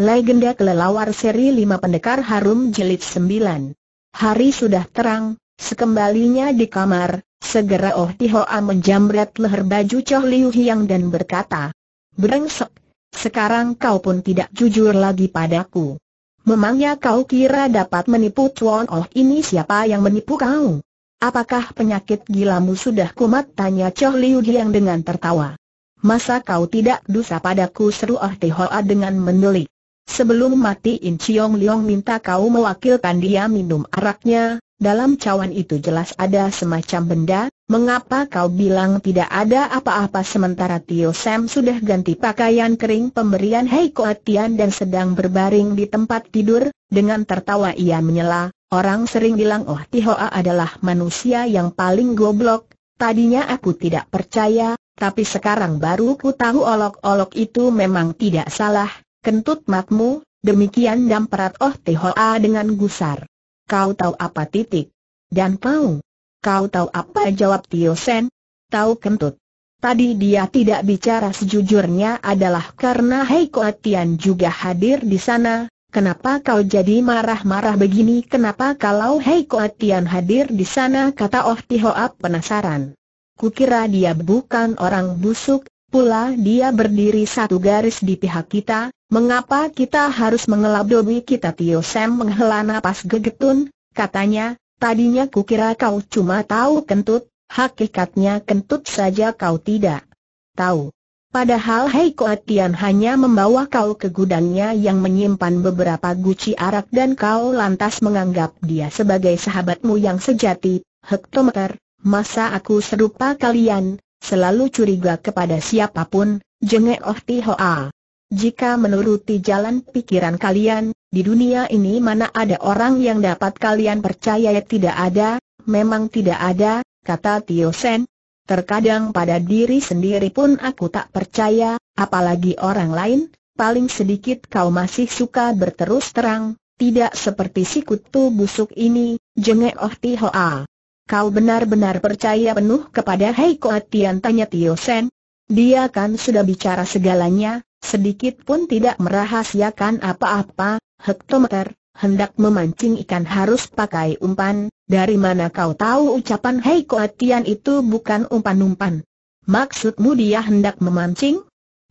Legenda Kelelawar Seri 5 Pendekar Harum jelit 9 Hari sudah terang, sekembalinya di kamar, segera Oh Tihoa menjamret leher baju Choh Liu Hiang dan berkata, berengsek, sekarang kau pun tidak jujur lagi padaku. Memangnya kau kira dapat menipu Chuan Oh ini siapa yang menipu kau? Apakah penyakit gilamu sudah kumat? Tanya Choh Liu Hiang dengan tertawa. Masa kau tidak dusa padaku seru Oh Tihoa dengan mendelik. Sebelum mati In Chiong Leong minta kau mewakilkan dia minum araknya, dalam cawan itu jelas ada semacam benda, mengapa kau bilang tidak ada apa-apa sementara Tio Sam sudah ganti pakaian kering pemberian Hei Koatian dan sedang berbaring di tempat tidur, dengan tertawa ia menyela, orang sering bilang Oh Tihoa adalah manusia yang paling goblok, tadinya aku tidak percaya, tapi sekarang baru ku tahu olok-olok itu memang tidak salah, Kentut matmu, demikian damparat Oh Hoa dengan gusar. Kau tahu apa titik? Dan Pau. Kau tahu apa jawab Tio Sen? Tahu kentut. Tadi dia tidak bicara sejujurnya adalah karena Hei Tian juga hadir di sana. Kenapa kau jadi marah-marah begini? Kenapa kalau Hei Tian hadir di sana? Kata Oh A penasaran. Kukira dia bukan orang busuk, pula dia berdiri satu garis di pihak kita, mengapa kita harus mengelabui kita Tio Sam menghela napas gegetun, katanya, tadinya kukira kau cuma tahu kentut, hakikatnya kentut saja kau tidak tahu. Padahal Hei Koatian hanya membawa kau ke gudangnya yang menyimpan beberapa guci arak dan kau lantas menganggap dia sebagai sahabatmu yang sejati, hektometer, masa aku serupa kalian, Selalu curiga kepada siapapun, jengek Oh Hoa. Jika menuruti jalan pikiran kalian, di dunia ini mana ada orang yang dapat kalian percaya tidak ada, memang tidak ada, kata Tio Sen. Terkadang pada diri sendiri pun aku tak percaya, apalagi orang lain, paling sedikit kau masih suka berterus terang, tidak seperti si kutu busuk ini, jengek Oh Hoa. Kau benar-benar percaya penuh kepada Hei Koat tanya Tio Sen? Dia kan sudah bicara segalanya, sedikit pun tidak merahasiakan apa-apa, hektometer, hendak memancing ikan harus pakai umpan, dari mana kau tahu ucapan Hei Koat itu bukan umpan-umpan? Maksudmu dia hendak memancing?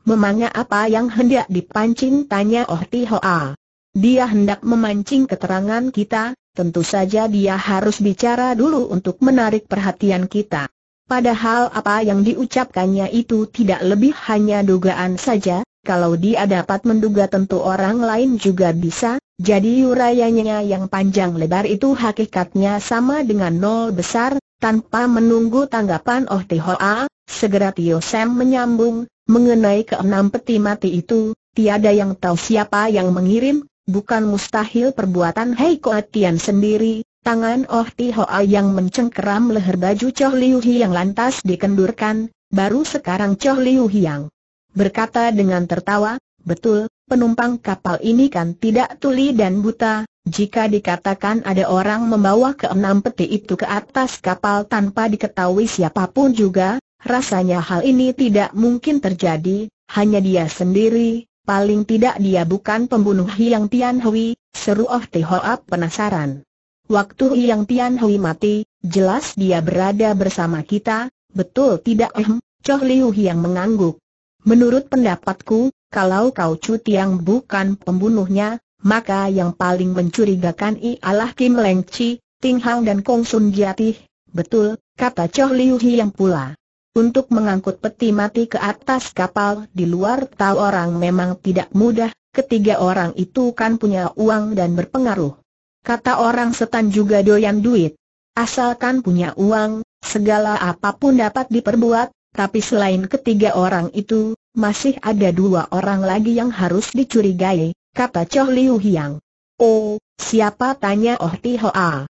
Memangnya apa yang hendak dipancing tanya Oh Ti Hoa. Dia hendak memancing keterangan kita, tentu saja dia harus bicara dulu untuk menarik perhatian kita. Padahal apa yang diucapkannya itu tidak lebih hanya dugaan saja, kalau dia dapat menduga tentu orang lain juga bisa, jadi urayanya yang panjang lebar itu hakikatnya sama dengan nol besar, tanpa menunggu tanggapan Oh Tihoa, segera Tio Sam menyambung, mengenai keenam peti mati itu, tiada yang tahu siapa yang mengirim, Bukan mustahil perbuatan Hei Koatian sendiri, tangan Oh Ti Hoa yang mencengkeram leher baju Choh Liu Hiang lantas dikendurkan, baru sekarang Choh Liu Hiang berkata dengan tertawa, betul, penumpang kapal ini kan tidak tuli dan buta, jika dikatakan ada orang membawa keenam peti itu ke atas kapal tanpa diketahui siapapun juga, rasanya hal ini tidak mungkin terjadi, hanya dia sendiri, Paling tidak dia bukan pembunuh Yang Tian Hui, seru Oh Te Ap penasaran. Waktu Yang Tian Hui mati, jelas dia berada bersama kita, betul tidak ehm, Choh Liu yang mengangguk. Menurut pendapatku, kalau kau Chu yang bukan pembunuhnya, maka yang paling mencurigakan ialah Kim Leng Chi, Ting Hang dan Kong Sun Jiatih, betul, kata Choh Liu yang pula untuk mengangkut peti mati ke atas kapal di luar tahu orang memang tidak mudah, ketiga orang itu kan punya uang dan berpengaruh. Kata orang setan juga doyan duit. Asalkan punya uang, segala apapun dapat diperbuat, tapi selain ketiga orang itu, masih ada dua orang lagi yang harus dicurigai, kata Choh Liu Hiang. Oh, siapa tanya Oh Ti Hoa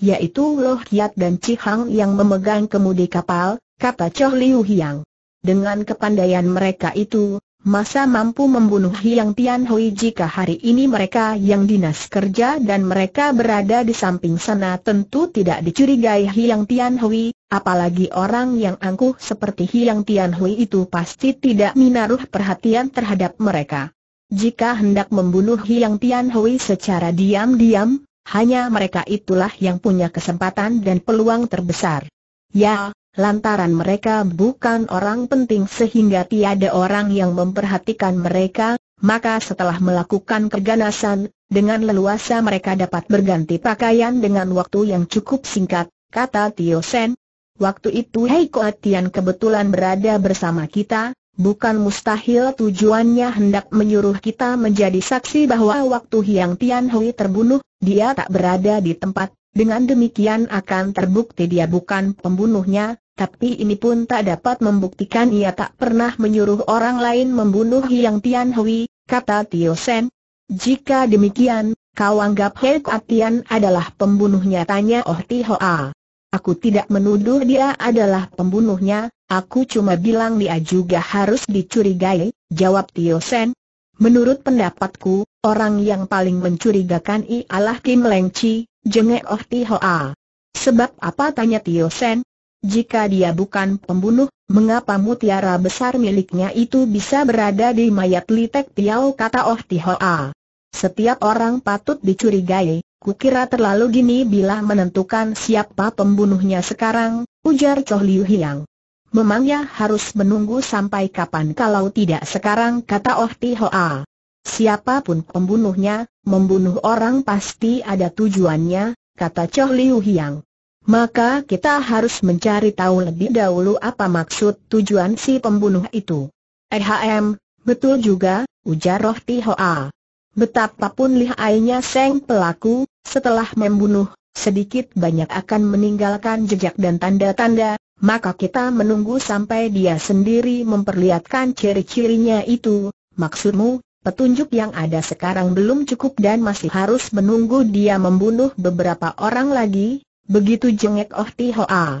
yaitu Loh Kiat dan Cihang yang memegang kemudi kapal, kata Choh Liu Hiang. Dengan kepandaian mereka itu, masa mampu membunuh Hiang Tian Hui jika hari ini mereka yang dinas kerja dan mereka berada di samping sana tentu tidak dicurigai Hiang Tian Hui, apalagi orang yang angkuh seperti Hiang Tian Hui itu pasti tidak menaruh perhatian terhadap mereka. Jika hendak membunuh Hiang Tian Hui secara diam-diam, hanya mereka itulah yang punya kesempatan dan peluang terbesar. Ya, lantaran mereka bukan orang penting sehingga tiada orang yang memperhatikan mereka, maka setelah melakukan keganasan, dengan leluasa mereka dapat berganti pakaian dengan waktu yang cukup singkat, kata Tio Sen. Waktu itu Hei Koa Tian kebetulan berada bersama kita, Bukan mustahil tujuannya hendak menyuruh kita menjadi saksi bahwa waktu Hiang Tian Hui terbunuh, dia tak berada di tempat, dengan demikian akan terbukti dia bukan pembunuhnya, tapi ini pun tak dapat membuktikan ia tak pernah menyuruh orang lain membunuh Yang Tian Hui, kata Tio Sen. Jika demikian, kau anggap Hei Atian adalah pembunuhnya tanya Oh Tihoa. Aku tidak menuduh dia adalah pembunuhnya, aku cuma bilang dia juga harus dicurigai, jawab Tio Sen. Menurut pendapatku, Orang yang paling mencurigakan ialah Kim Leng Chi, jengek Oh Ti Hoa. Sebab apa tanya Tio Sen? Jika dia bukan pembunuh, mengapa mutiara besar miliknya itu bisa berada di mayat Litek Tiao kata Oh Ti A. Setiap orang patut dicurigai, kukira terlalu dini bila menentukan siapa pembunuhnya sekarang, ujar Choh Liu Hiang. Memangnya harus menunggu sampai kapan kalau tidak sekarang kata Oh Ti A. Siapapun pembunuhnya, membunuh orang pasti ada tujuannya, kata Choh Liu Hiang. Maka kita harus mencari tahu lebih dahulu apa maksud tujuan si pembunuh itu. Ehm, betul juga, ujar Roh Hoa. Betapapun lihainya Seng pelaku, setelah membunuh, sedikit banyak akan meninggalkan jejak dan tanda-tanda, maka kita menunggu sampai dia sendiri memperlihatkan ciri-cirinya itu. Maksudmu, Petunjuk yang ada sekarang belum cukup dan masih harus menunggu dia membunuh beberapa orang lagi, begitu jengek Oh Ti Hoa.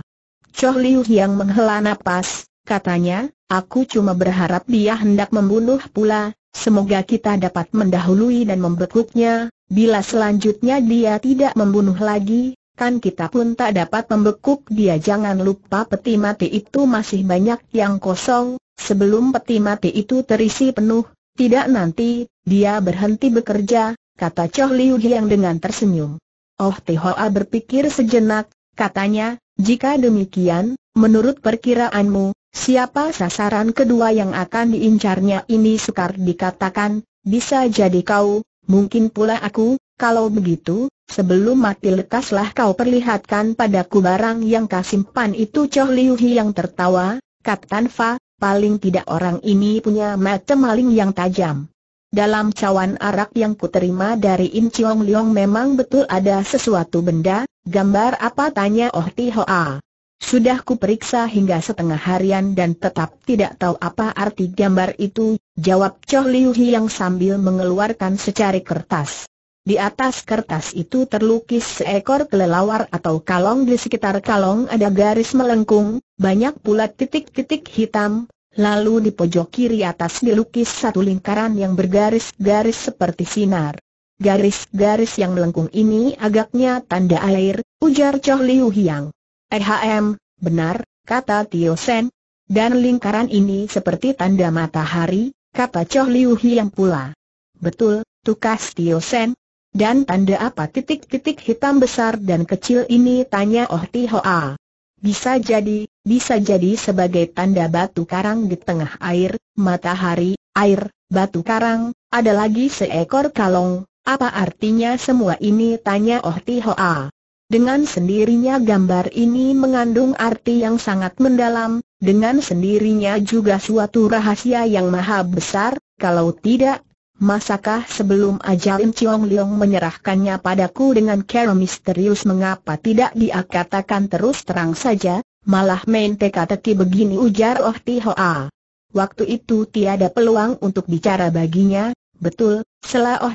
Choh Liu yang menghela napas, katanya, aku cuma berharap dia hendak membunuh pula, semoga kita dapat mendahului dan membekuknya, bila selanjutnya dia tidak membunuh lagi, kan kita pun tak dapat membekuk dia jangan lupa peti mati itu masih banyak yang kosong, sebelum peti mati itu terisi penuh, tidak nanti, dia berhenti bekerja, kata Choh Liu Hiang dengan tersenyum. Oh Tihoa berpikir sejenak, katanya, jika demikian, menurut perkiraanmu, siapa sasaran kedua yang akan diincarnya ini sukar dikatakan, bisa jadi kau, mungkin pula aku, kalau begitu, sebelum mati lekaslah kau perlihatkan padaku barang yang kau simpan itu Choh Liu Hiang tertawa, Kapten Fa, paling tidak orang ini punya mata maling yang tajam. Dalam cawan arak yang kuterima dari In Chiong Liong memang betul ada sesuatu benda, gambar apa tanya Oh Ti Hoa. Sudah kuperiksa hingga setengah harian dan tetap tidak tahu apa arti gambar itu, jawab Choh Liu Hiang sambil mengeluarkan secari kertas. Di atas kertas itu terlukis seekor kelelawar atau kalong di sekitar kalong ada garis melengkung, banyak pula titik-titik hitam, lalu di pojok kiri atas dilukis satu lingkaran yang bergaris-garis seperti sinar. Garis-garis yang melengkung ini agaknya tanda air, ujar Choh Liu Hiang. Ehm, benar, kata Tio Sen. Dan lingkaran ini seperti tanda matahari, kata Choh Liu Hiang pula. Betul, tukas Tio Sen, dan tanda apa titik-titik hitam besar dan kecil ini tanya Oh Tihoa. Bisa jadi, bisa jadi sebagai tanda batu karang di tengah air, matahari, air, batu karang, ada lagi seekor kalong, apa artinya semua ini tanya Oh Tihoa. Dengan sendirinya gambar ini mengandung arti yang sangat mendalam, dengan sendirinya juga suatu rahasia yang maha besar, kalau tidak, Masakah sebelum ajalin Chiong Leong menyerahkannya padaku dengan cara misterius mengapa tidak dia katakan terus terang saja, malah main teka-teki begini ujar Oh A. Waktu itu tiada peluang untuk bicara baginya, betul, selah Oh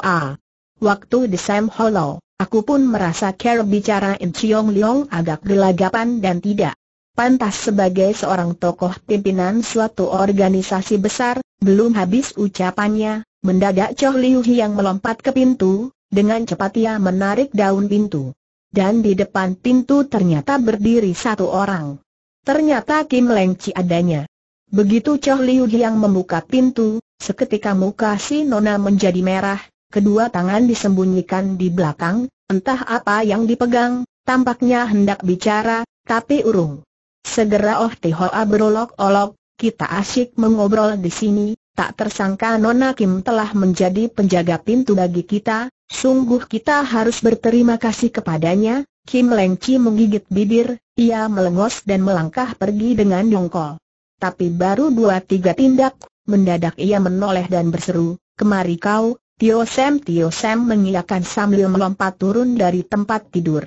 A. Waktu di Sam Hollow, aku pun merasa cara bicara In Chiong Leong agak gelagapan dan tidak pantas sebagai seorang tokoh pimpinan suatu organisasi besar, belum habis ucapannya, mendadak Choh Liu yang melompat ke pintu, dengan cepat ia menarik daun pintu. Dan di depan pintu ternyata berdiri satu orang. Ternyata Kim Leng Chi adanya. Begitu Choh Liu yang membuka pintu, seketika muka si Nona menjadi merah, kedua tangan disembunyikan di belakang, entah apa yang dipegang, tampaknya hendak bicara, tapi urung. Segera Oh Tihoa berolok-olok, kita asyik mengobrol di sini, tak tersangka Nona Kim telah menjadi penjaga pintu bagi kita, sungguh kita harus berterima kasih kepadanya, Kim Leng Chi menggigit bibir, ia melengos dan melangkah pergi dengan dongkol. Tapi baru dua tiga tindak, mendadak ia menoleh dan berseru, kemari kau, Tio Sam Tio Sam mengiakan sambil melompat turun dari tempat tidur.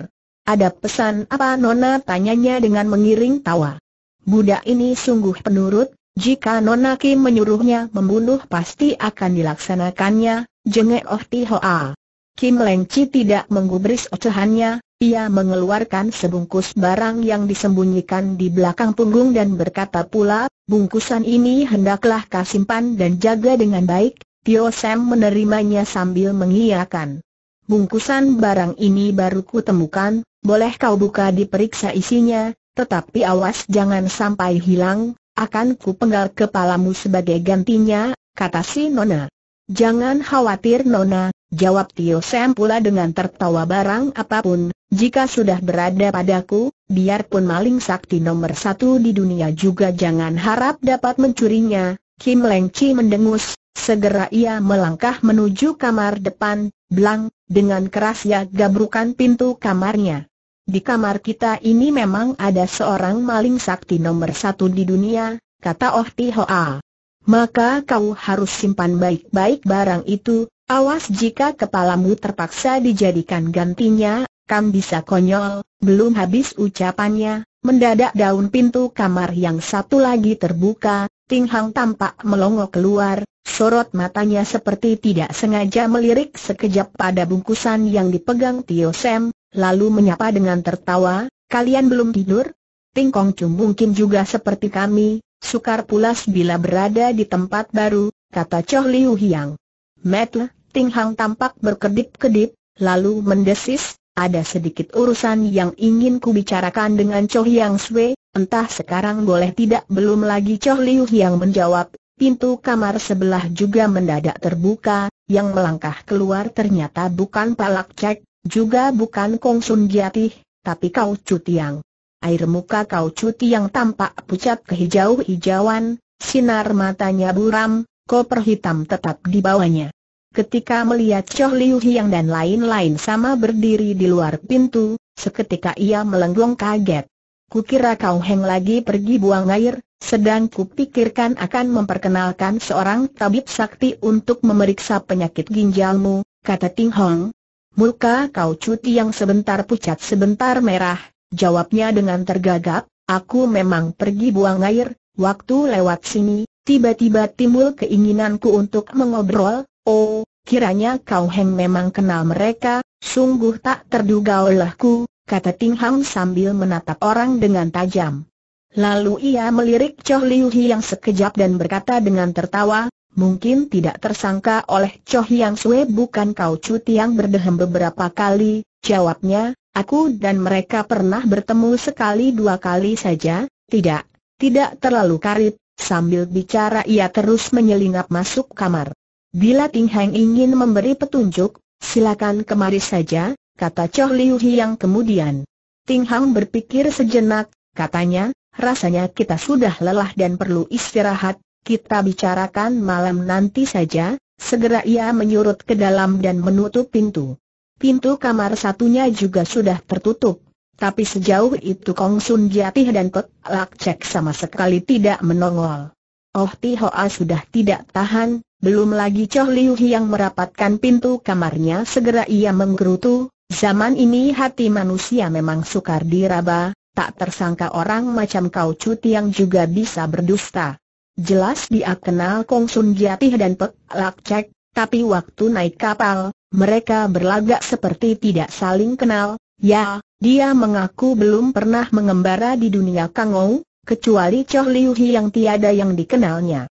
Ada pesan apa Nona tanyanya dengan mengiring tawa. Budak ini sungguh penurut, jika Nona Kim menyuruhnya membunuh pasti akan dilaksanakannya, jengek Oh Hoa. Kim Leng Chi tidak menggubris ocehannya, ia mengeluarkan sebungkus barang yang disembunyikan di belakang punggung dan berkata pula, bungkusan ini hendaklah kau dan jaga dengan baik, Tio Sam menerimanya sambil mengiyakan. Bungkusan barang ini baru kutemukan, boleh kau buka diperiksa isinya, tetapi awas jangan sampai hilang, akan ku penggal kepalamu sebagai gantinya, kata si Nona. Jangan khawatir Nona, jawab Tio Sam pula dengan tertawa barang apapun, jika sudah berada padaku, biarpun maling sakti nomor satu di dunia juga jangan harap dapat mencurinya. Kim Leng Chi mendengus, segera ia melangkah menuju kamar depan, Blang, dengan keras ia ya gabrukan pintu kamarnya. Di kamar kita ini memang ada seorang maling sakti nomor satu di dunia, kata Oh Hoa. Maka kau harus simpan baik-baik barang itu, awas jika kepalamu terpaksa dijadikan gantinya, kam bisa konyol, belum habis ucapannya, mendadak daun pintu kamar yang satu lagi terbuka, Ting Hang tampak melongo keluar, sorot matanya seperti tidak sengaja melirik sekejap pada bungkusan yang dipegang Tio Sam, lalu menyapa dengan tertawa, kalian belum tidur? Tingkong Chum mungkin juga seperti kami, sukar pulas bila berada di tempat baru, kata Choh Liu Hiang. Metle, Ting Hang tampak berkedip-kedip, lalu mendesis, ada sedikit urusan yang ingin ku bicarakan dengan Choh Hiang Sui, entah sekarang boleh tidak belum lagi Choh Liu Hiang menjawab, Pintu kamar sebelah juga mendadak terbuka, yang melangkah keluar ternyata bukan Palak Cek, juga bukan Kong Sun Giatih, tapi Kau Cutiang. Air muka Kau Cutiang tampak pucat kehijau-hijauan, sinar matanya buram, koper hitam tetap di bawahnya. Ketika melihat Choh Liu Hiang dan lain-lain sama berdiri di luar pintu, seketika ia melenggong kaget. Kukira kau heng lagi pergi buang air, sedang kupikirkan akan memperkenalkan seorang tabib sakti untuk memeriksa penyakit ginjalmu, kata Ting Hong. Muka kau cuti yang sebentar pucat sebentar merah, jawabnya dengan tergagap, aku memang pergi buang air, waktu lewat sini, tiba-tiba timbul keinginanku untuk mengobrol, oh, kiranya kau heng memang kenal mereka, sungguh tak terduga olehku, kata Ting Hang sambil menatap orang dengan tajam. Lalu ia melirik Choh Liu Hi yang sekejap dan berkata dengan tertawa, mungkin tidak tersangka oleh Choh Yang Sui bukan kau cuti yang berdehem beberapa kali, jawabnya, aku dan mereka pernah bertemu sekali dua kali saja, tidak, tidak terlalu karib, sambil bicara ia terus menyelinap masuk kamar. Bila Ting Hang ingin memberi petunjuk, silakan kemari saja, kata Choh Liu yang kemudian. Ting Hang berpikir sejenak, katanya, rasanya kita sudah lelah dan perlu istirahat, kita bicarakan malam nanti saja, segera ia menyurut ke dalam dan menutup pintu. Pintu kamar satunya juga sudah tertutup. Tapi sejauh itu Kong Sun Jatih dan Kot Lak Cek sama sekali tidak menongol. Oh Ti Hoa sudah tidak tahan, belum lagi Choh Liu yang merapatkan pintu kamarnya segera ia menggerutu, Zaman ini hati manusia memang sukar diraba, tak tersangka orang macam kau cuti yang juga bisa berdusta. Jelas dia kenal Kong Sun Giatih dan Pek Lak Cek, tapi waktu naik kapal, mereka berlagak seperti tidak saling kenal. Ya, dia mengaku belum pernah mengembara di dunia Kangou, kecuali Choh Liu Hi yang tiada yang dikenalnya.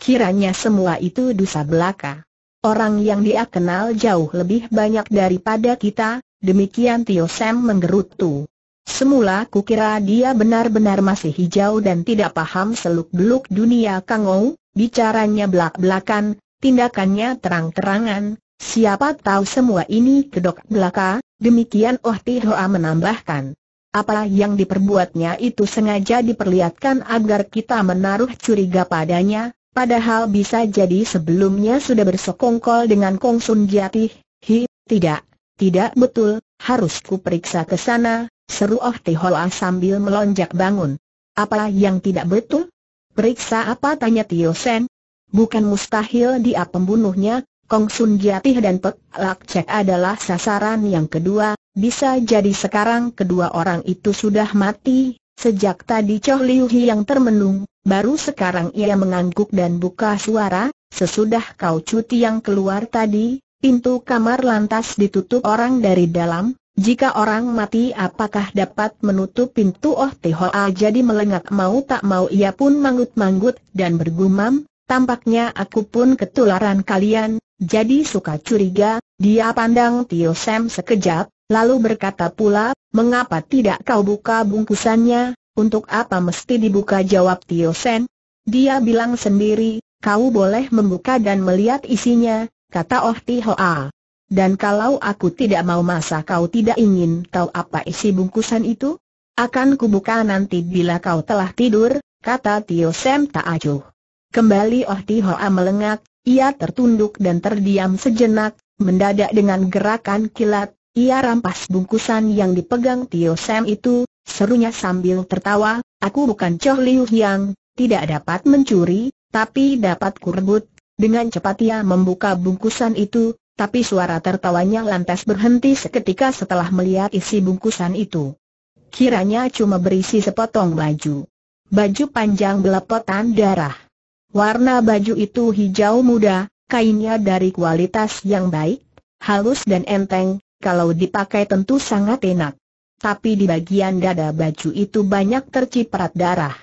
Kiranya semua itu dusa belaka. Orang yang dia kenal jauh lebih banyak daripada kita, demikian Tio Sam menggerutu. Semula kukira dia benar-benar masih hijau dan tidak paham seluk-beluk dunia Kang Ou, bicaranya belak-belakan, tindakannya terang-terangan, siapa tahu semua ini kedok belaka, demikian Oh Tihoa menambahkan. Apa yang diperbuatnya itu sengaja diperlihatkan agar kita menaruh curiga padanya, Padahal bisa jadi sebelumnya sudah bersokongkol dengan Kong Sun Jatih, hi, tidak, tidak betul, harus periksa ke sana, seru Oh Tihoa sambil melonjak bangun. Apa yang tidak betul? Periksa apa tanya Tio Sen? Bukan mustahil dia pembunuhnya, Kong Sun Jatih dan Pek Lak Cek adalah sasaran yang kedua, bisa jadi sekarang kedua orang itu sudah mati, Sejak tadi Choh Liu Hi yang termenung, baru sekarang ia mengangguk dan buka suara, sesudah kau cuti yang keluar tadi, pintu kamar lantas ditutup orang dari dalam, jika orang mati apakah dapat menutup pintu Oh Tihoa jadi melengak mau tak mau ia pun manggut-manggut dan bergumam, tampaknya aku pun ketularan kalian, jadi suka curiga, dia pandang Tio Sam sekejap, lalu berkata pula, mengapa tidak kau buka bungkusannya, untuk apa mesti dibuka jawab Tio Sen? Dia bilang sendiri, kau boleh membuka dan melihat isinya, kata Oh Tihoa. Dan kalau aku tidak mau masa kau tidak ingin tahu apa isi bungkusan itu? Akan kubuka nanti bila kau telah tidur, kata Tio Sen tak acuh. Kembali Oh Tihoa melengak, ia tertunduk dan terdiam sejenak, mendadak dengan gerakan kilat, ia rampas bungkusan yang dipegang Tio Sam itu, serunya sambil tertawa, aku bukan Choh Liu Yang, tidak dapat mencuri, tapi dapat kurebut. Dengan cepat ia membuka bungkusan itu, tapi suara tertawanya lantas berhenti seketika setelah melihat isi bungkusan itu. Kiranya cuma berisi sepotong baju. Baju panjang belepotan darah. Warna baju itu hijau muda, kainnya dari kualitas yang baik, halus dan enteng, kalau dipakai tentu sangat enak. Tapi di bagian dada baju itu banyak terciprat darah.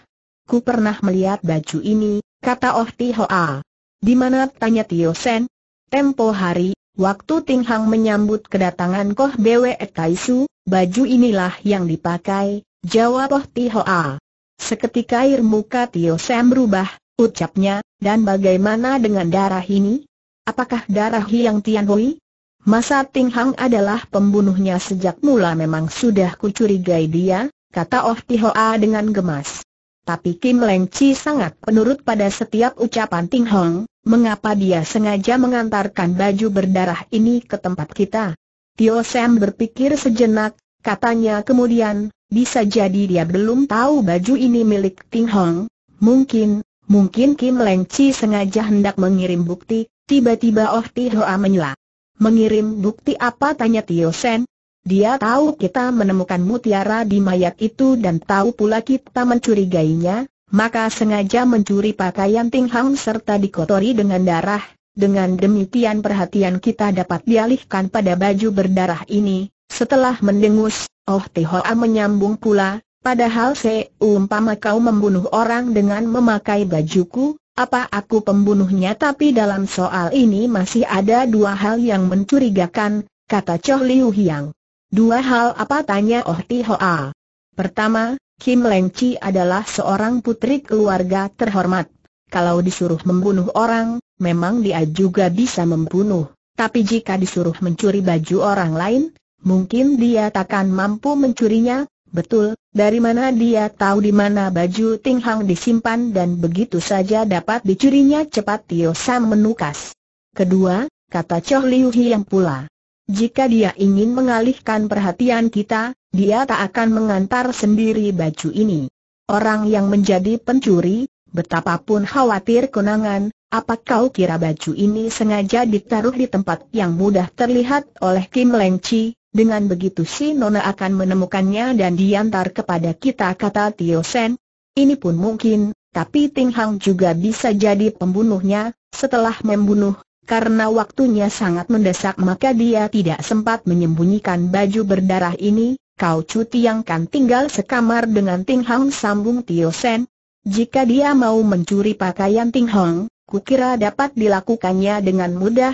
Ku pernah melihat baju ini, kata Oh Tihoa. Di mana tanya Tio Sen? Tempo hari, waktu Ting Hang menyambut kedatangan Koh Bwe Kaisu, baju inilah yang dipakai, jawab Oh Tihoa. Seketika air muka Tio Sen berubah, ucapnya, dan bagaimana dengan darah ini? Apakah darah Hiang Tian Hui? Masa Ting Hang adalah pembunuhnya sejak mula memang sudah kucurigai dia, kata Oh Hoa dengan gemas. Tapi Kim Leng Chi sangat penurut pada setiap ucapan Ting Hang, mengapa dia sengaja mengantarkan baju berdarah ini ke tempat kita. Tio Sam berpikir sejenak, katanya kemudian, bisa jadi dia belum tahu baju ini milik Ting Hang, mungkin, mungkin Kim Leng Chi sengaja hendak mengirim bukti, tiba-tiba Oh Hoa menyela. Mengirim bukti apa tanya Tio Sen? Dia tahu kita menemukan mutiara di mayat itu dan tahu pula kita mencurigainya, maka sengaja mencuri pakaian Ting Hang serta dikotori dengan darah. Dengan demikian perhatian kita dapat dialihkan pada baju berdarah ini. Setelah mendengus, Oh Tihoa menyambung pula, padahal seumpama kau membunuh orang dengan memakai bajuku, apa aku pembunuhnya tapi dalam soal ini masih ada dua hal yang mencurigakan, kata Choh Liu Hiang. Dua hal apa tanya Oh Ti Hoa. Pertama, Kim Leng Chi adalah seorang putri keluarga terhormat. Kalau disuruh membunuh orang, memang dia juga bisa membunuh. Tapi jika disuruh mencuri baju orang lain, mungkin dia takkan mampu mencurinya, Betul, dari mana dia tahu di mana baju Ting Hang disimpan dan begitu saja dapat dicurinya cepat Tio Sam menukas. Kedua, kata Choh Liu yang pula. Jika dia ingin mengalihkan perhatian kita, dia tak akan mengantar sendiri baju ini. Orang yang menjadi pencuri, betapapun khawatir kenangan, apa kau kira baju ini sengaja ditaruh di tempat yang mudah terlihat oleh Kim Leng Chi? Dengan begitu si Nona akan menemukannya dan diantar kepada kita kata Tio Sen. Ini pun mungkin, tapi Ting Hang juga bisa jadi pembunuhnya, setelah membunuh, karena waktunya sangat mendesak maka dia tidak sempat menyembunyikan baju berdarah ini, kau cuti yang kan tinggal sekamar dengan Ting Hang sambung Tio Sen. Jika dia mau mencuri pakaian Ting Hang, kukira dapat dilakukannya dengan mudah,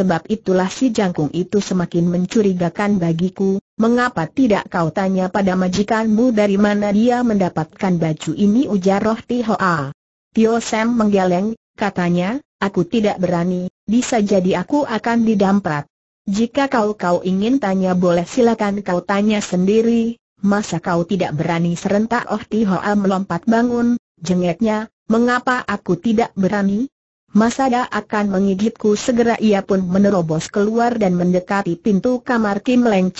sebab itulah si jangkung itu semakin mencurigakan bagiku, mengapa tidak kau tanya pada majikanmu dari mana dia mendapatkan baju ini ujar roh Tihoa. Tio Sam menggeleng, katanya, aku tidak berani, bisa jadi aku akan didamprat. Jika kau-kau ingin tanya boleh silakan kau tanya sendiri, masa kau tidak berani serentak Oh Tihoa melompat bangun, jengeknya, mengapa aku tidak berani? Masada akan menggigitku segera ia pun menerobos keluar dan mendekati pintu kamar Kim Leng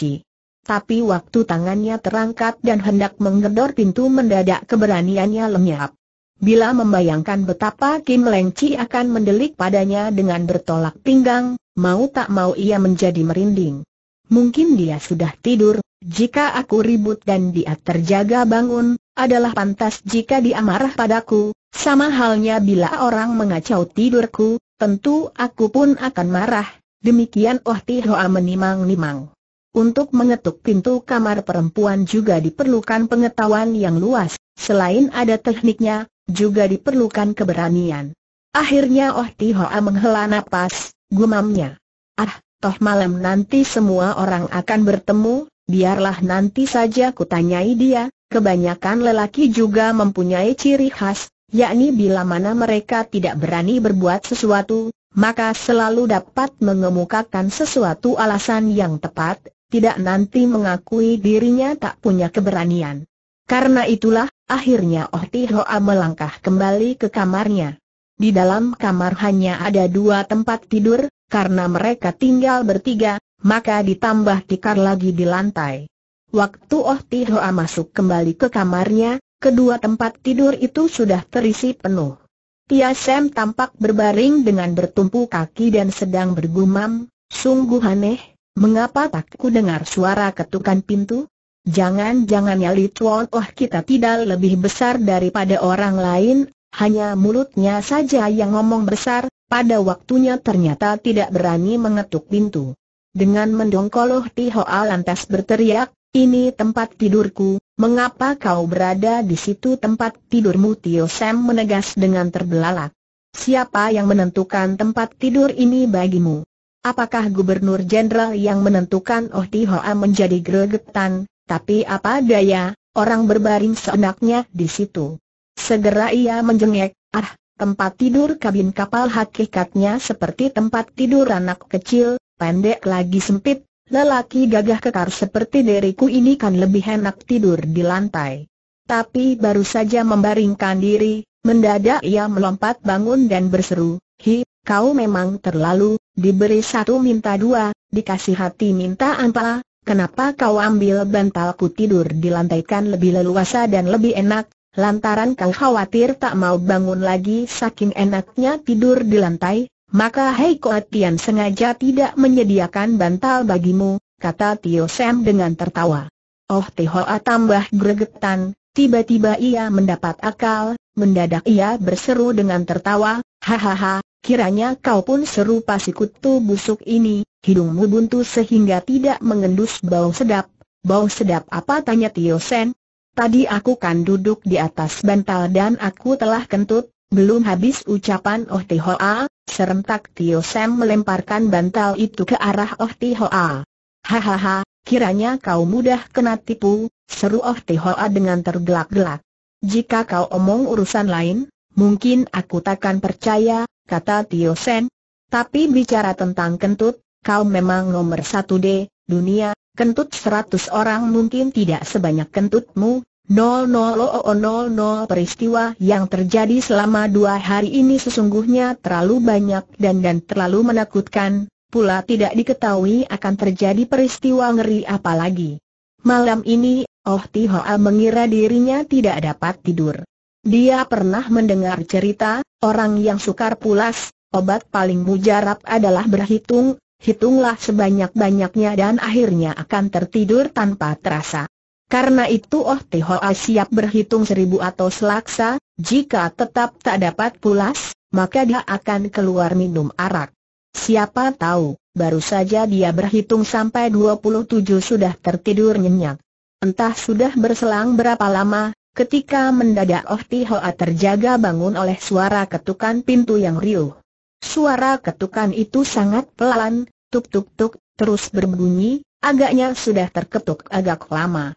Tapi waktu tangannya terangkat dan hendak menggedor pintu mendadak keberaniannya lenyap. Bila membayangkan betapa Kim Leng akan mendelik padanya dengan bertolak pinggang, mau tak mau ia menjadi merinding. Mungkin dia sudah tidur, jika aku ribut dan dia terjaga bangun, adalah pantas jika dia marah padaku, sama halnya bila orang mengacau tidurku, tentu aku pun akan marah, demikian Oh Tihoa menimang-nimang. Untuk mengetuk pintu kamar perempuan juga diperlukan pengetahuan yang luas, selain ada tekniknya, juga diperlukan keberanian. Akhirnya Oh Tihoa menghela napas, gumamnya. Ah, toh malam nanti semua orang akan bertemu, biarlah nanti saja kutanyai dia, kebanyakan lelaki juga mempunyai ciri khas, yakni bila mana mereka tidak berani berbuat sesuatu, maka selalu dapat mengemukakan sesuatu alasan yang tepat, tidak nanti mengakui dirinya tak punya keberanian. Karena itulah, akhirnya Oh Tihoa melangkah kembali ke kamarnya. Di dalam kamar hanya ada dua tempat tidur, karena mereka tinggal bertiga, maka ditambah tikar lagi di lantai. Waktu Oh Tihoa masuk kembali ke kamarnya, Kedua tempat tidur itu sudah terisi penuh. Tia Sam tampak berbaring dengan bertumpu kaki dan sedang bergumam, sungguh aneh, mengapa tak ku dengar suara ketukan pintu? Jangan-jangan ya, Li Chuan, Oh kita tidak lebih besar daripada orang lain, hanya mulutnya saja yang ngomong besar, pada waktunya ternyata tidak berani mengetuk pintu. Dengan mendongkoloh Tihoa lantas berteriak, ini tempat tidurku, Mengapa kau berada di situ tempat tidurmu Tio Sam menegas dengan terbelalak. Siapa yang menentukan tempat tidur ini bagimu? Apakah Gubernur Jenderal yang menentukan Oh Hoa menjadi gregetan, tapi apa daya, orang berbaring seenaknya di situ. Segera ia menjengek, ah, tempat tidur kabin kapal hakikatnya seperti tempat tidur anak kecil, pendek lagi sempit, Lelaki gagah kekar seperti diriku ini kan lebih enak tidur di lantai. Tapi baru saja membaringkan diri, mendadak ia melompat bangun dan berseru, Hi, kau memang terlalu, diberi satu minta dua, dikasih hati minta apa, kenapa kau ambil bantalku tidur di lantai kan lebih leluasa dan lebih enak, lantaran kau khawatir tak mau bangun lagi saking enaknya tidur di lantai, maka Hei Koat sengaja tidak menyediakan bantal bagimu, kata Tio Sam dengan tertawa. Oh Tihoa tambah gregetan, tiba-tiba ia mendapat akal, mendadak ia berseru dengan tertawa, hahaha, kiranya kau pun serupa si kutu busuk ini, hidungmu buntu sehingga tidak mengendus bau sedap. Bau sedap apa tanya Tio Sen? Tadi aku kan duduk di atas bantal dan aku telah kentut, belum habis ucapan Oh Tihoa, Serentak Tio Sam melemparkan bantal itu ke arah Oh Hoa. Hahaha, kiranya kau mudah kena tipu, seru Oh Hoa dengan tergelak-gelak. Jika kau omong urusan lain, mungkin aku takkan percaya, kata Tio Sam. Tapi bicara tentang kentut, kau memang nomor satu deh, dunia, kentut seratus orang mungkin tidak sebanyak kentutmu, peristiwa yang terjadi selama dua hari ini sesungguhnya terlalu banyak dan dan terlalu menakutkan, pula tidak diketahui akan terjadi peristiwa ngeri apa lagi. Malam ini, Oh Ti Hoa mengira dirinya tidak dapat tidur. Dia pernah mendengar cerita, orang yang sukar pulas, obat paling mujarab adalah berhitung, hitunglah sebanyak-banyaknya dan akhirnya akan tertidur tanpa terasa. Karena itu Oh Tihoa siap berhitung seribu atau selaksa, jika tetap tak dapat pulas, maka dia akan keluar minum arak. Siapa tahu, baru saja dia berhitung sampai dua puluh tujuh sudah tertidur nyenyak. Entah sudah berselang berapa lama, ketika mendadak Oh Tihoa terjaga bangun oleh suara ketukan pintu yang riuh. Suara ketukan itu sangat pelan, tuk-tuk-tuk, terus berbunyi, agaknya sudah terketuk agak lama.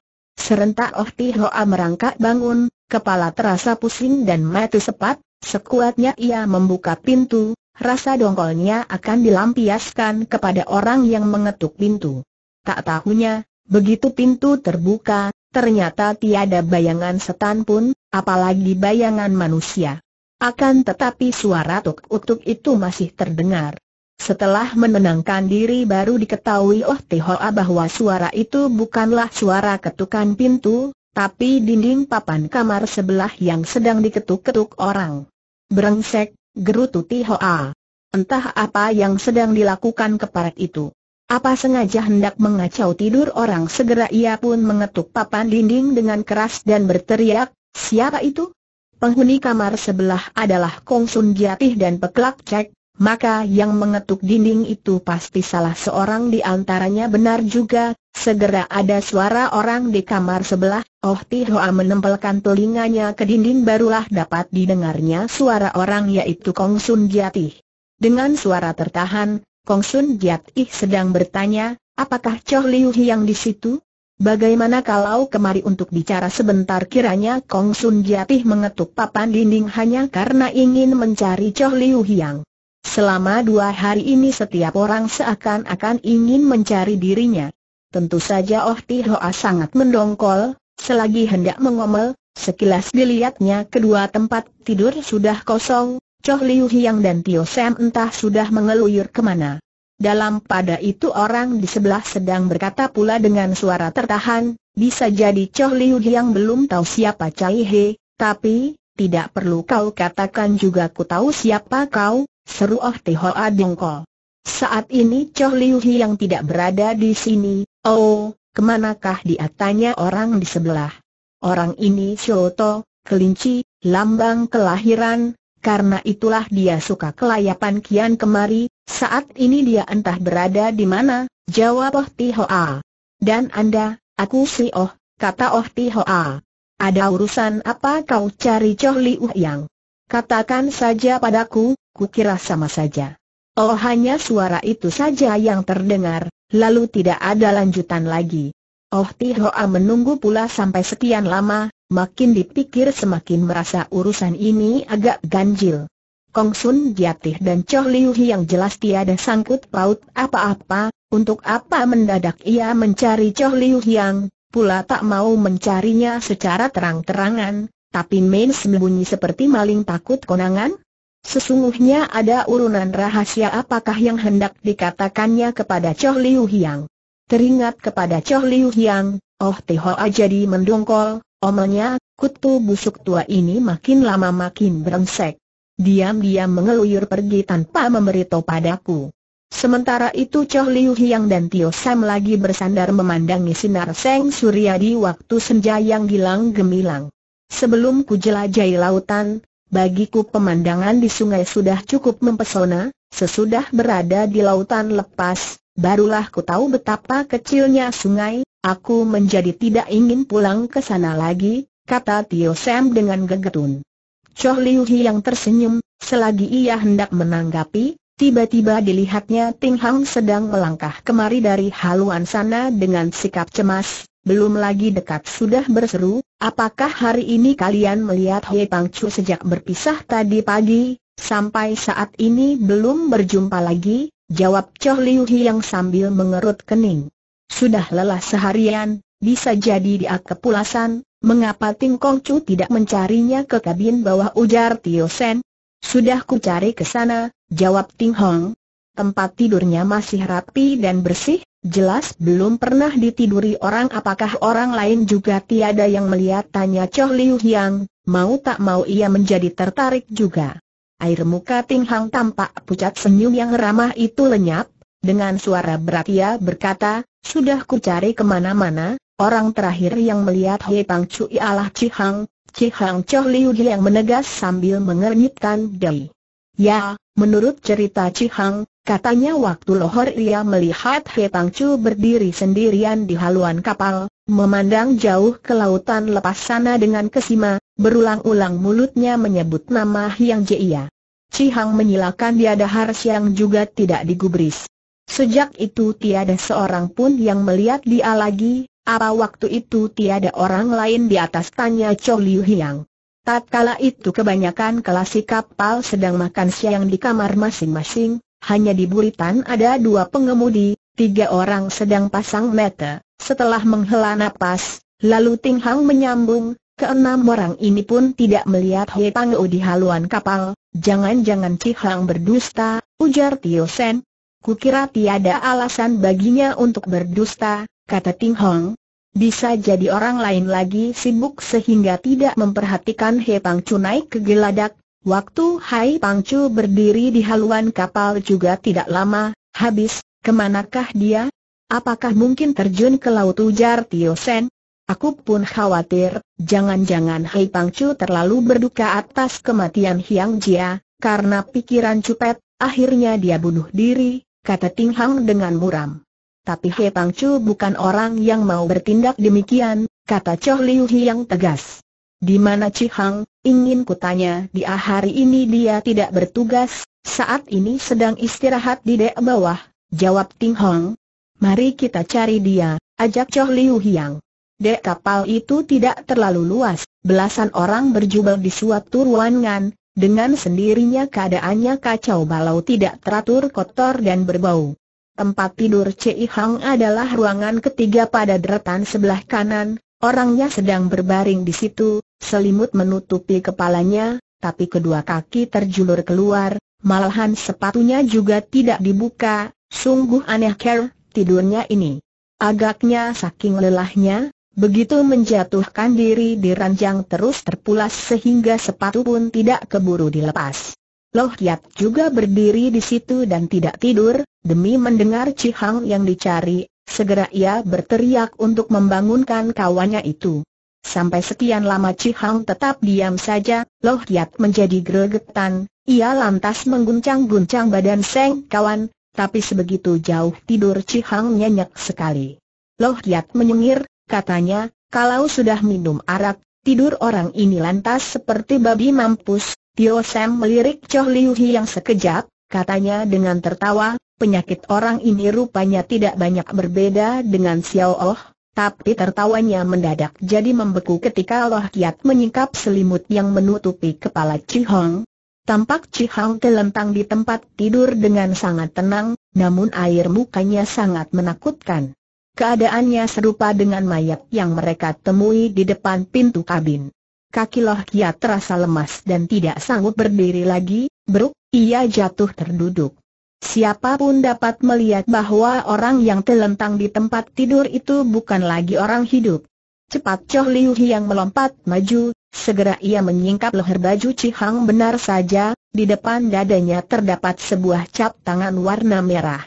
Serentak Oh Ti Hoa merangkak bangun, kepala terasa pusing dan mati sepat, sekuatnya ia membuka pintu, rasa dongkolnya akan dilampiaskan kepada orang yang mengetuk pintu. Tak tahunya, begitu pintu terbuka, ternyata tiada bayangan setan pun, apalagi bayangan manusia. Akan tetapi suara tuk-utuk itu masih terdengar. Setelah menenangkan diri baru diketahui Oh Tihoa bahwa suara itu bukanlah suara ketukan pintu, tapi dinding papan kamar sebelah yang sedang diketuk-ketuk orang. Berengsek, gerutu Tihoa. Entah apa yang sedang dilakukan keparat itu. Apa sengaja hendak mengacau tidur orang segera ia pun mengetuk papan dinding dengan keras dan berteriak, siapa itu? Penghuni kamar sebelah adalah Kong Sun Giatih dan Peklak Cek, maka yang mengetuk dinding itu pasti salah seorang di antaranya benar juga, segera ada suara orang di kamar sebelah, Oh Tihoa menempelkan telinganya ke dinding barulah dapat didengarnya suara orang yaitu Kong Sun Giatih. Dengan suara tertahan, Kong Sun Giatih sedang bertanya, apakah Choh Liu yang di situ? Bagaimana kalau kemari untuk bicara sebentar kiranya Kong Sun Jatih mengetuk papan dinding hanya karena ingin mencari Choh Liu yang. Selama dua hari ini setiap orang seakan-akan ingin mencari dirinya. Tentu saja Oh Ti sangat mendongkol, selagi hendak mengomel, sekilas dilihatnya kedua tempat tidur sudah kosong, Choh Liu Hiang dan Tio Sam entah sudah mengeluyur kemana. Dalam pada itu orang di sebelah sedang berkata pula dengan suara tertahan, bisa jadi Choh Liu Hiang belum tahu siapa Cai He, tapi, tidak perlu kau katakan juga ku tahu siapa kau, Seru Oh ah, Te Hoa Saat ini Choh Liu Hi yang tidak berada di sini, oh, kemanakah dia tanya orang di sebelah. Orang ini Shoto, kelinci, lambang kelahiran, karena itulah dia suka kelayapan kian kemari, saat ini dia entah berada di mana, jawab Oh Ti Hoa. Dan Anda, aku si Oh, kata Oh Ti Hoa. Ada urusan apa kau cari Choh Liu Yang? Katakan saja padaku, kukira sama saja. Oh hanya suara itu saja yang terdengar, lalu tidak ada lanjutan lagi. Oh Tihoa menunggu pula sampai sekian lama, makin dipikir semakin merasa urusan ini agak ganjil. Kong Sun Giatih dan Choh Liu yang jelas tiada sangkut paut apa-apa, untuk apa mendadak ia mencari Choh Liu yang, pula tak mau mencarinya secara terang-terangan, tapi Main sembunyi seperti maling takut konangan? Sesungguhnya ada urunan rahasia apakah yang hendak dikatakannya kepada Choh Liu Hiang. Teringat kepada Choh Liu Hiang, Oh Tihoa jadi mendongkol, omelnya, kutu busuk tua ini makin lama makin berengsek. Diam-diam mengeluyur pergi tanpa memberitahu padaku. Sementara itu Choh Liu Hiang dan Tio Sam lagi bersandar memandangi sinar Seng Surya di waktu senja yang gilang gemilang. Sebelum ku jelajahi lautan, bagiku pemandangan di sungai sudah cukup mempesona, sesudah berada di lautan lepas, barulah ku tahu betapa kecilnya sungai, aku menjadi tidak ingin pulang ke sana lagi, kata Tio Sam dengan gegetun. Choh Liu Hi yang tersenyum, selagi ia hendak menanggapi, Tiba-tiba dilihatnya Ting Hang sedang melangkah kemari dari haluan sana dengan sikap cemas, belum lagi dekat sudah berseru, apakah hari ini kalian melihat Hei Pang Chu sejak berpisah tadi pagi, sampai saat ini belum berjumpa lagi? Jawab Choh Liu yang sambil mengerut kening. Sudah lelah seharian, bisa jadi dia kepulasan, mengapa Ting Kong Chu tidak mencarinya ke kabin bawah ujar Tio Sen? Sudah ku cari ke sana, jawab Ting Hong. Tempat tidurnya masih rapi dan bersih, Jelas belum pernah ditiduri orang apakah orang lain juga tiada yang melihat tanya Choh Liu Yang, mau tak mau ia menjadi tertarik juga. Air muka Ting Hang tampak pucat senyum yang ramah itu lenyap, dengan suara berat ia berkata, sudah ku cari kemana-mana, orang terakhir yang melihat Hei Pang Cui ialah Cihang, Cihang Choh Liu Yang menegas sambil mengernyitkan dahi. Ya, menurut cerita Cihang, katanya waktu lohor ia melihat He Chu berdiri sendirian di haluan kapal, memandang jauh ke lautan lepas sana dengan kesima, berulang-ulang mulutnya menyebut nama Hyang Jia. Cihang menyilakan tiada dahar yang juga tidak digubris. Sejak itu tiada seorang pun yang melihat dia lagi, apa waktu itu tiada orang lain di atas tanya Chou Liu Hiang. Tatkala itu kebanyakan kelasi kapal sedang makan siang di kamar masing-masing, hanya di buritan ada dua pengemudi, tiga orang sedang pasang mata. Setelah menghela napas, lalu Ting Hang menyambung, keenam orang ini pun tidak melihat He Pang U di haluan kapal. Jangan-jangan Ci Hang berdusta, ujar Tio Sen. Kukira tiada alasan baginya untuk berdusta, kata Ting Hong, bisa jadi orang lain lagi sibuk sehingga tidak memperhatikan He Chu naik ke geladak. Waktu Hai Pang Pangcu berdiri di haluan kapal juga tidak lama, habis, kemanakah dia? Apakah mungkin terjun ke laut ujar Tio Sen? Aku pun khawatir, jangan-jangan Hai Pangcu terlalu berduka atas kematian Hiang Jia, karena pikiran cupet, akhirnya dia bunuh diri, kata Ting Hang dengan muram tapi He Pangcu bukan orang yang mau bertindak demikian, kata Choh Liu yang tegas. Di mana Cihang, ingin kutanya Di hari ini dia tidak bertugas, saat ini sedang istirahat di dek bawah, jawab Ting Hong. Mari kita cari dia, ajak Choh Liu yang. Dek kapal itu tidak terlalu luas, belasan orang berjubel di suatu ruangan, dengan sendirinya keadaannya kacau balau tidak teratur kotor dan berbau. Tempat tidur Cei Hang adalah ruangan ketiga pada deretan sebelah kanan, orangnya sedang berbaring di situ, selimut menutupi kepalanya, tapi kedua kaki terjulur keluar, malahan sepatunya juga tidak dibuka, sungguh aneh ker, tidurnya ini. Agaknya saking lelahnya, begitu menjatuhkan diri di ranjang terus terpulas sehingga sepatu pun tidak keburu dilepas. Loh Hiap juga berdiri di situ dan tidak tidur, demi mendengar Cihang yang dicari, segera ia berteriak untuk membangunkan kawannya itu. Sampai sekian lama Cihang tetap diam saja, Loh Hiap menjadi gregetan, ia lantas mengguncang-guncang badan Seng kawan, tapi sebegitu jauh tidur Cihang nyenyak sekali. Loh Hiap menyengir, katanya, kalau sudah minum arak, tidur orang ini lantas seperti babi mampus, Tio Sam melirik Choh Liu Hi yang sekejap, katanya dengan tertawa, penyakit orang ini rupanya tidak banyak berbeda dengan Xiao Oh, tapi tertawanya mendadak jadi membeku ketika Loh Kiat menyingkap selimut yang menutupi kepala Chi Hong. Tampak Chi Hong telentang di tempat tidur dengan sangat tenang, namun air mukanya sangat menakutkan. Keadaannya serupa dengan mayat yang mereka temui di depan pintu kabin. Kaki Loh Kia terasa lemas dan tidak sanggup berdiri lagi, beruk, ia jatuh terduduk. Siapapun dapat melihat bahwa orang yang telentang di tempat tidur itu bukan lagi orang hidup. Cepat Choh Liu yang melompat maju, segera ia menyingkap leher baju Cihang benar saja, di depan dadanya terdapat sebuah cap tangan warna merah.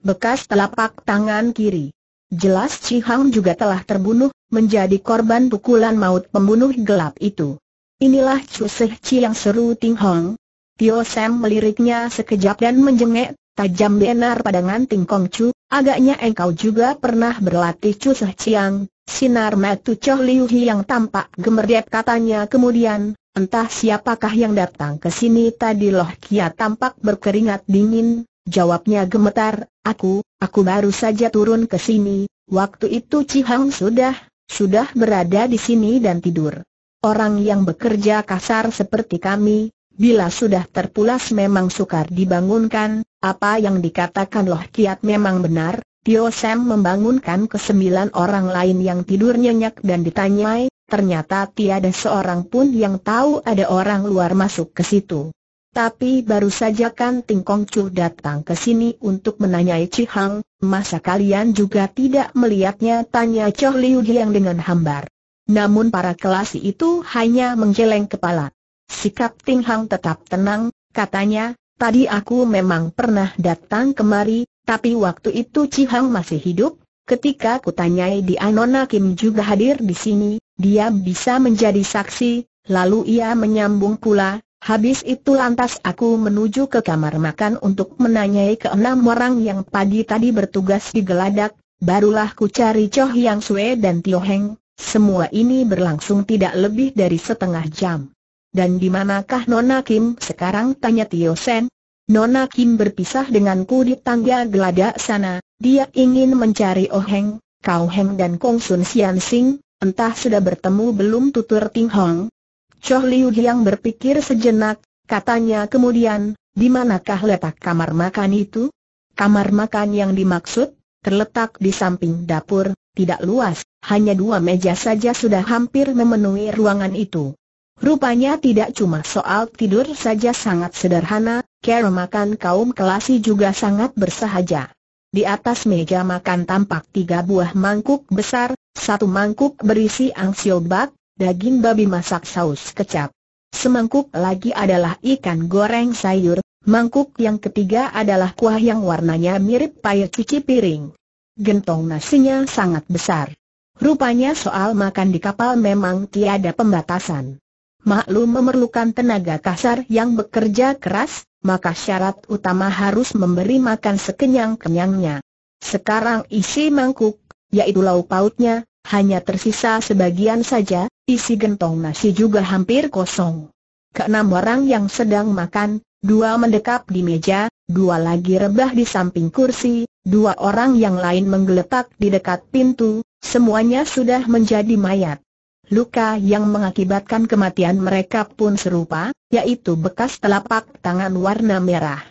Bekas telapak tangan kiri. Jelas Cihang juga telah terbunuh menjadi korban pukulan maut pembunuh gelap itu. Inilah Chu Seh yang seru Ting Hong. Tio Sam meliriknya sekejap dan menjengek, tajam benar padangan Ting Kong Chu, agaknya engkau juga pernah berlatih Chu Seh yang, Sinar metu Choh Liu Hi yang tampak gemerdep katanya kemudian, entah siapakah yang datang ke sini tadi Loh Kia tampak berkeringat dingin, jawabnya gemetar, aku, aku baru saja turun ke sini, waktu itu Ci Hang sudah sudah berada di sini dan tidur. Orang yang bekerja kasar seperti kami, bila sudah terpulas memang sukar dibangunkan, apa yang dikatakan Loh Kiat memang benar, Tio Sam membangunkan kesembilan orang lain yang tidur nyenyak dan ditanyai, ternyata tiada seorang pun yang tahu ada orang luar masuk ke situ. Tapi baru saja kan Ting Kong Chu datang ke sini untuk menanyai Chi Hang, masa kalian juga tidak melihatnya tanya Cho Liu Hiang dengan hambar. Namun para kelasi itu hanya menggeleng kepala. Sikap Ting Hang tetap tenang, katanya, tadi aku memang pernah datang kemari, tapi waktu itu Chi Hang masih hidup, ketika kutanyai di Anona Kim juga hadir di sini, dia bisa menjadi saksi, lalu ia menyambung pula, Habis itu lantas aku menuju ke kamar makan untuk menanyai ke enam orang yang pagi tadi bertugas di geladak, barulah ku cari Choh Yang Sue dan Tio Heng, semua ini berlangsung tidak lebih dari setengah jam. Dan di manakah Nona Kim sekarang tanya Tio Sen? Nona Kim berpisah denganku di tangga geladak sana, dia ingin mencari Oh Heng, Kau Heng dan Kong Sun Sian Sing, entah sudah bertemu belum tutur Ting Hong, Choh Liu yang berpikir sejenak, katanya kemudian, di manakah letak kamar makan itu? Kamar makan yang dimaksud, terletak di samping dapur, tidak luas, hanya dua meja saja sudah hampir memenuhi ruangan itu. Rupanya tidak cuma soal tidur saja sangat sederhana, cara makan kaum kelasi juga sangat bersahaja. Di atas meja makan tampak tiga buah mangkuk besar, satu mangkuk berisi angsiobak, daging babi masak saus kecap. Semangkuk lagi adalah ikan goreng sayur, mangkuk yang ketiga adalah kuah yang warnanya mirip payet cuci piring. Gentong nasinya sangat besar. Rupanya soal makan di kapal memang tiada pembatasan. Maklum memerlukan tenaga kasar yang bekerja keras, maka syarat utama harus memberi makan sekenyang-kenyangnya. Sekarang isi mangkuk, yaitu lauk pautnya, hanya tersisa sebagian saja, Isi gentong nasi juga hampir kosong. Keenam orang yang sedang makan, dua mendekap di meja, dua lagi rebah di samping kursi, dua orang yang lain menggeletak di dekat pintu, semuanya sudah menjadi mayat. Luka yang mengakibatkan kematian mereka pun serupa, yaitu bekas telapak tangan warna merah.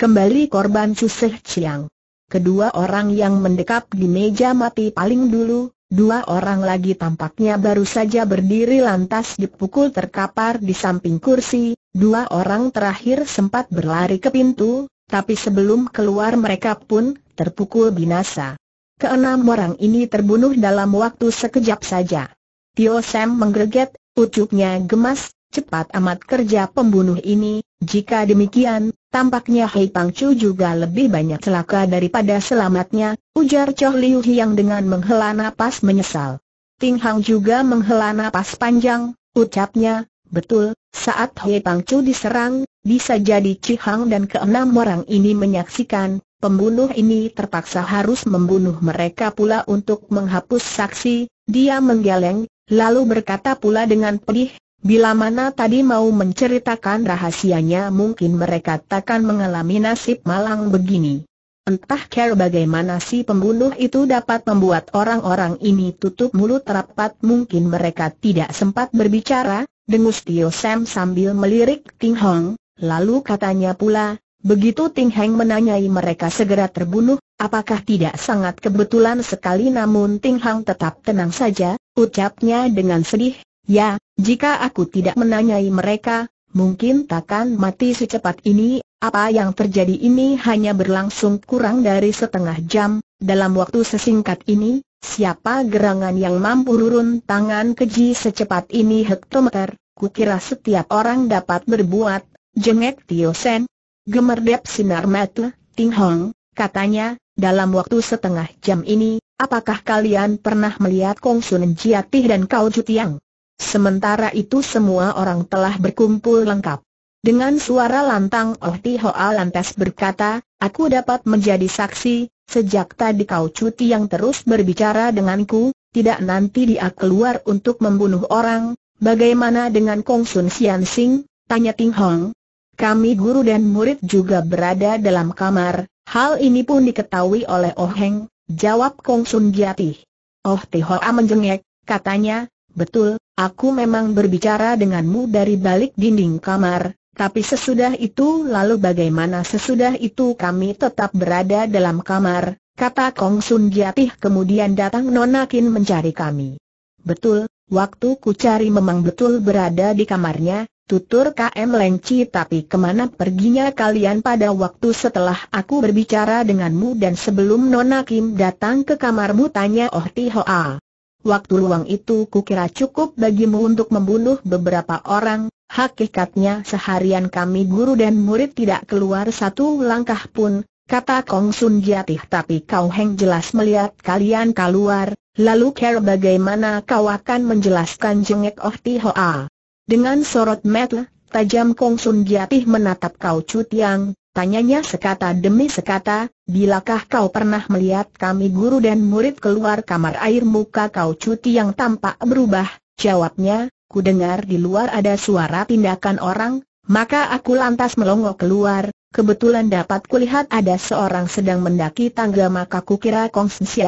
Kembali korban Suseh Chiang. Kedua orang yang mendekap di meja mati paling dulu, Dua orang lagi tampaknya baru saja berdiri lantas dipukul terkapar di samping kursi, dua orang terakhir sempat berlari ke pintu, tapi sebelum keluar mereka pun terpukul binasa. Keenam orang ini terbunuh dalam waktu sekejap saja. Tio Sam menggeget, ucupnya gemas, cepat amat kerja pembunuh ini, jika demikian, tampaknya Hei Pang Chu juga lebih banyak celaka daripada selamatnya, ujar Choh Liu Hiang dengan menghela napas menyesal. Ting Hang juga menghela napas panjang, ucapnya, betul, saat Hei Pang Chu diserang, bisa jadi Chi Hang dan keenam orang ini menyaksikan, pembunuh ini terpaksa harus membunuh mereka pula untuk menghapus saksi, dia menggeleng, lalu berkata pula dengan pedih, Bila mana tadi mau menceritakan rahasianya mungkin mereka takkan mengalami nasib malang begini. Entah care bagaimana si pembunuh itu dapat membuat orang-orang ini tutup mulut rapat mungkin mereka tidak sempat berbicara, dengus Tio Sam sambil melirik Ting Hong, lalu katanya pula, begitu Ting Heng menanyai mereka segera terbunuh, apakah tidak sangat kebetulan sekali namun Ting Hong tetap tenang saja, ucapnya dengan sedih, Ya, jika aku tidak menanyai mereka, mungkin takkan mati secepat ini, apa yang terjadi ini hanya berlangsung kurang dari setengah jam, dalam waktu sesingkat ini, siapa gerangan yang mampu turun tangan keji secepat ini hektometer, kukira setiap orang dapat berbuat, jengek Tio Sen. Gemerdep sinar mata, Ting Hong, katanya, dalam waktu setengah jam ini, apakah kalian pernah melihat Kong Sun Jiatih dan Kau Jutiang? Sementara itu semua orang telah berkumpul lengkap. Dengan suara lantang Oh Ti Hoa lantas berkata, aku dapat menjadi saksi, sejak tadi kau cuti yang terus berbicara denganku, tidak nanti dia keluar untuk membunuh orang, bagaimana dengan Kong Sun Sian Sing, tanya Ting Hong. Kami guru dan murid juga berada dalam kamar, hal ini pun diketahui oleh Oh Heng, jawab Kong Sun Giatih. Oh Ti Hoa menjengek, katanya, betul, aku memang berbicara denganmu dari balik dinding kamar, tapi sesudah itu lalu bagaimana sesudah itu kami tetap berada dalam kamar, kata Kong Sun Giatih kemudian datang Nona Kin mencari kami. Betul, waktu ku cari memang betul berada di kamarnya, tutur KM Lengci tapi kemana perginya kalian pada waktu setelah aku berbicara denganmu dan sebelum Nona Kim datang ke kamarmu tanya Oh Ti Hoa. Waktu luang itu kukira cukup bagimu untuk membunuh beberapa orang, hakikatnya seharian kami guru dan murid tidak keluar satu langkah pun, kata Kong Sun Jatih tapi kau heng jelas melihat kalian keluar, lalu care bagaimana kau akan menjelaskan jengek Oh Ti Hoa? Dengan sorot mata, tajam Kong Sun Jatih menatap kau Yang. Tanyanya sekata demi sekata, bilakah kau pernah melihat kami guru dan murid keluar kamar air muka kau cuti yang tampak berubah? Jawabnya, ku dengar di luar ada suara tindakan orang, maka aku lantas melongo keluar, kebetulan dapat kulihat ada seorang sedang mendaki tangga maka kukira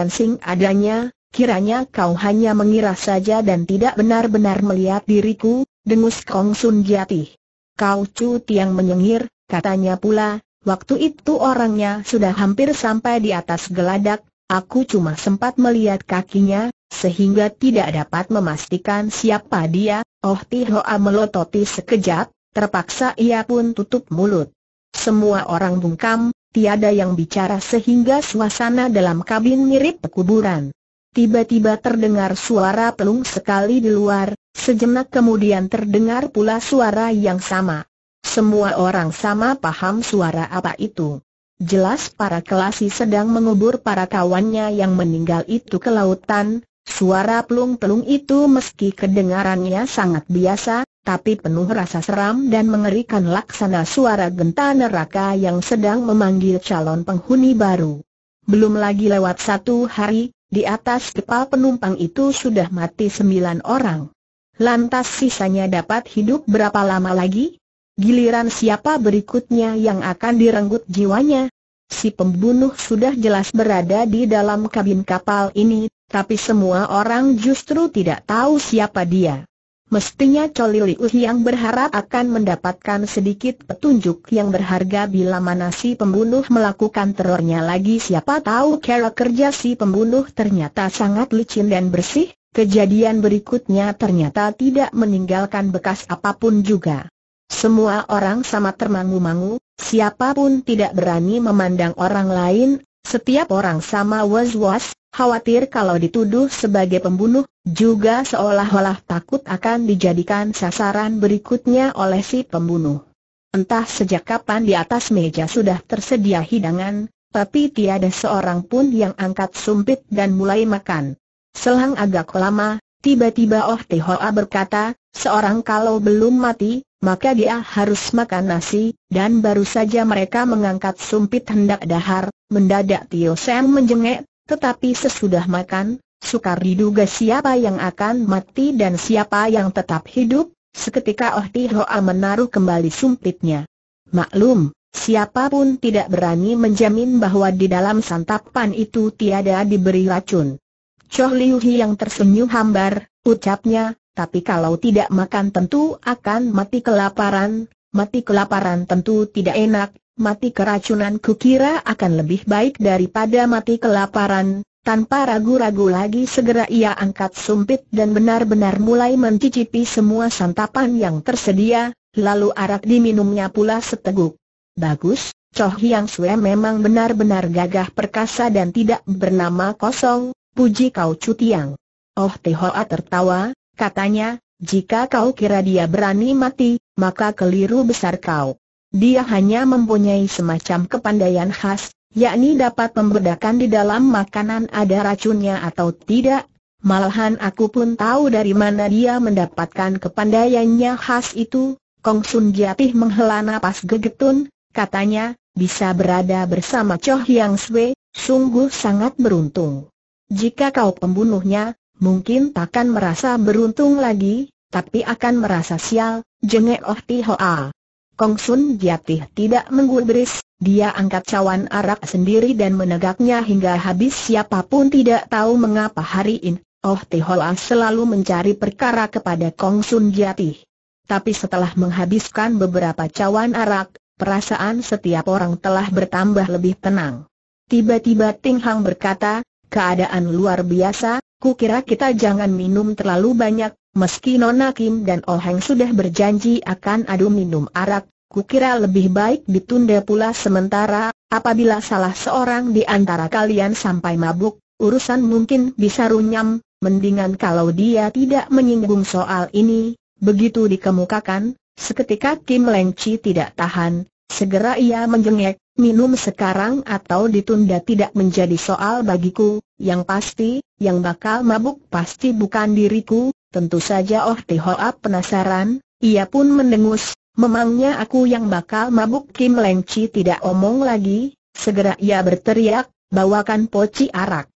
sing adanya, kiranya kau hanya mengira saja dan tidak benar-benar melihat diriku, dengus Kong Sun Jati. Kau cuti yang menyengir, Katanya pula, waktu itu orangnya sudah hampir sampai di atas geladak, aku cuma sempat melihat kakinya, sehingga tidak dapat memastikan siapa dia, Oh Tihoa melototi sekejap, terpaksa ia pun tutup mulut. Semua orang bungkam, tiada yang bicara sehingga suasana dalam kabin mirip pekuburan. Tiba-tiba terdengar suara pelung sekali di luar, sejenak kemudian terdengar pula suara yang sama. Semua orang sama paham suara apa itu. Jelas para kelasi sedang mengubur para kawannya yang meninggal itu ke lautan, suara pelung-pelung itu meski kedengarannya sangat biasa, tapi penuh rasa seram dan mengerikan laksana suara genta neraka yang sedang memanggil calon penghuni baru. Belum lagi lewat satu hari, di atas kepala penumpang itu sudah mati sembilan orang. Lantas sisanya dapat hidup berapa lama lagi? giliran siapa berikutnya yang akan direnggut jiwanya? Si pembunuh sudah jelas berada di dalam kabin kapal ini, tapi semua orang justru tidak tahu siapa dia. Mestinya Coli Liu yang berharap akan mendapatkan sedikit petunjuk yang berharga bila mana si pembunuh melakukan terornya lagi siapa tahu cara kerja si pembunuh ternyata sangat licin dan bersih, kejadian berikutnya ternyata tidak meninggalkan bekas apapun juga. Semua orang sama termangu-mangu, siapapun tidak berani memandang orang lain, setiap orang sama was-was, khawatir kalau dituduh sebagai pembunuh, juga seolah-olah takut akan dijadikan sasaran berikutnya oleh si pembunuh. Entah sejak kapan di atas meja sudah tersedia hidangan, tapi tiada seorang pun yang angkat sumpit dan mulai makan. Selang agak lama, tiba-tiba Oh Tihoa berkata, seorang kalau belum mati, maka dia harus makan nasi, dan baru saja mereka mengangkat sumpit hendak dahar, mendadak Tio Sam menjengek, tetapi sesudah makan, sukar diduga siapa yang akan mati dan siapa yang tetap hidup, seketika Oh Tihoa menaruh kembali sumpitnya. Maklum, siapapun tidak berani menjamin bahwa di dalam santapan itu tiada diberi racun. Choh Liu Hi yang tersenyum hambar, ucapnya, tapi kalau tidak makan tentu akan mati kelaparan, mati kelaparan tentu tidak enak, mati keracunan kukira akan lebih baik daripada mati kelaparan. Tanpa ragu-ragu lagi segera ia angkat sumpit dan benar-benar mulai mencicipi semua santapan yang tersedia, lalu arak diminumnya pula seteguk. Bagus, Choh Yang Sue memang benar-benar gagah perkasa dan tidak bernama kosong, puji kau Cutiang. Oh Tehoa tertawa, Katanya, jika kau kira dia berani mati, maka keliru besar kau. Dia hanya mempunyai semacam kepandaian khas, yakni dapat membedakan di dalam makanan ada racunnya atau tidak. Malahan aku pun tahu dari mana dia mendapatkan kepandaiannya khas itu. Kong Sun Giatih menghela napas gegetun, katanya, bisa berada bersama Choh Yang Swe, sungguh sangat beruntung. Jika kau pembunuhnya, Mungkin takkan merasa beruntung lagi, tapi akan merasa sial, jengek Oh Hoa. Kong Sun Jatih tidak menggubris, dia angkat cawan arak sendiri dan menegaknya hingga habis siapapun tidak tahu mengapa hari ini, Oh ti hoa selalu mencari perkara kepada Kong Sun Jatih. Tapi setelah menghabiskan beberapa cawan arak, perasaan setiap orang telah bertambah lebih tenang. Tiba-tiba Ting Hang berkata, keadaan luar biasa, Kukira kita jangan minum terlalu banyak, meski Nona Kim dan Oh Heng sudah berjanji akan adu minum arak, kukira lebih baik ditunda pula sementara, apabila salah seorang di antara kalian sampai mabuk, urusan mungkin bisa runyam, mendingan kalau dia tidak menyinggung soal ini, begitu dikemukakan, seketika Kim Leng Chi tidak tahan, segera ia menjengek, minum sekarang atau ditunda tidak menjadi soal bagiku, yang pasti, yang bakal mabuk pasti bukan diriku, tentu saja Oh Hoa penasaran, ia pun mendengus, memangnya aku yang bakal mabuk Kim Lengci tidak omong lagi, segera ia berteriak, bawakan poci arak.